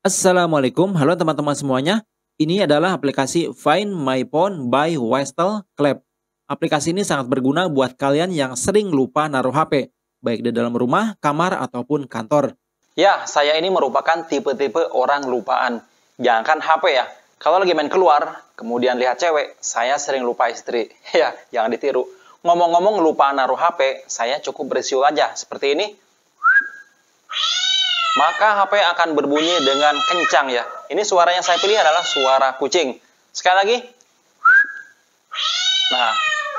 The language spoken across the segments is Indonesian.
Assalamualaikum, halo teman-teman semuanya. Ini adalah aplikasi Find My Phone by Westel Club. Aplikasi ini sangat berguna buat kalian yang sering lupa naruh HP, baik di dalam rumah, kamar, ataupun kantor. Ya, saya ini merupakan tipe-tipe orang lupaan. Jangankan HP ya, kalau lagi main keluar, kemudian lihat cewek, saya sering lupa istri. ya, jangan ditiru. Ngomong-ngomong lupa naruh HP, saya cukup bersiul aja, seperti ini maka HP akan berbunyi dengan kencang ya. Ini suara yang saya pilih adalah suara kucing. Sekali lagi. Nah,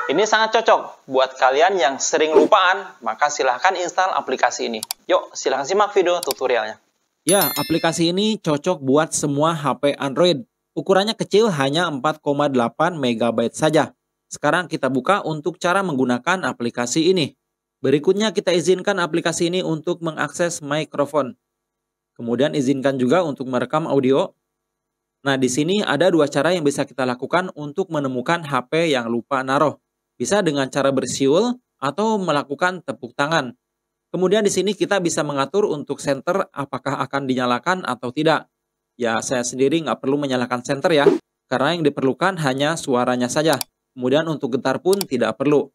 ini sangat cocok buat kalian yang sering lupaan, maka silahkan install aplikasi ini. Yuk, silahkan simak video tutorialnya. Ya, aplikasi ini cocok buat semua HP Android. Ukurannya kecil hanya 4,8 MB saja. Sekarang kita buka untuk cara menggunakan aplikasi ini. Berikutnya kita izinkan aplikasi ini untuk mengakses mikrofon. Kemudian izinkan juga untuk merekam audio. Nah, di sini ada dua cara yang bisa kita lakukan untuk menemukan HP yang lupa naruh. Bisa dengan cara bersiul atau melakukan tepuk tangan. Kemudian di sini kita bisa mengatur untuk center apakah akan dinyalakan atau tidak. Ya, saya sendiri nggak perlu menyalakan center ya, karena yang diperlukan hanya suaranya saja. Kemudian untuk getar pun tidak perlu.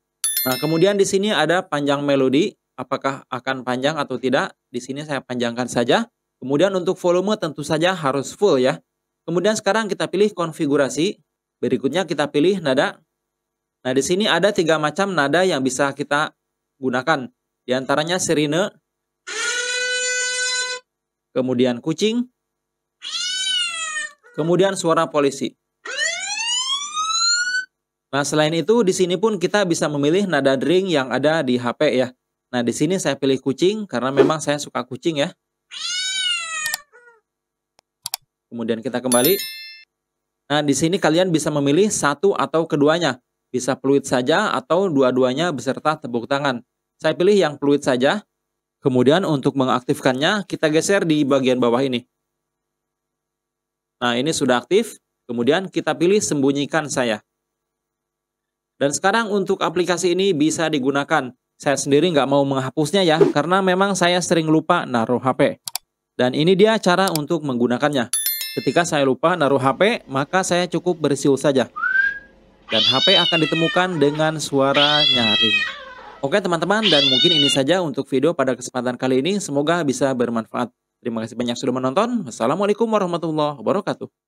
Nah, kemudian di sini ada panjang melodi, apakah akan panjang atau tidak? Di sini saya panjangkan saja. Kemudian untuk volume tentu saja harus full ya. Kemudian sekarang kita pilih konfigurasi. Berikutnya kita pilih nada. Nah, di sini ada tiga macam nada yang bisa kita gunakan. Di antaranya sirine, kemudian kucing, kemudian suara polisi. Nah, selain itu di sini pun kita bisa memilih nada drink yang ada di HP ya. Nah, di sini saya pilih kucing karena memang saya suka kucing ya. Kemudian kita kembali. Nah, di sini kalian bisa memilih satu atau keduanya. Bisa fluid saja atau dua-duanya beserta tepuk tangan. Saya pilih yang fluid saja. Kemudian untuk mengaktifkannya, kita geser di bagian bawah ini. Nah, ini sudah aktif. Kemudian kita pilih sembunyikan saya. Dan sekarang untuk aplikasi ini bisa digunakan. Saya sendiri nggak mau menghapusnya ya, karena memang saya sering lupa naruh HP. Dan ini dia cara untuk menggunakannya. Ketika saya lupa naruh HP, maka saya cukup bersiul saja. Dan HP akan ditemukan dengan suara nyaring. Oke teman-teman, dan mungkin ini saja untuk video pada kesempatan kali ini. Semoga bisa bermanfaat. Terima kasih banyak sudah menonton. Wassalamualaikum warahmatullahi wabarakatuh.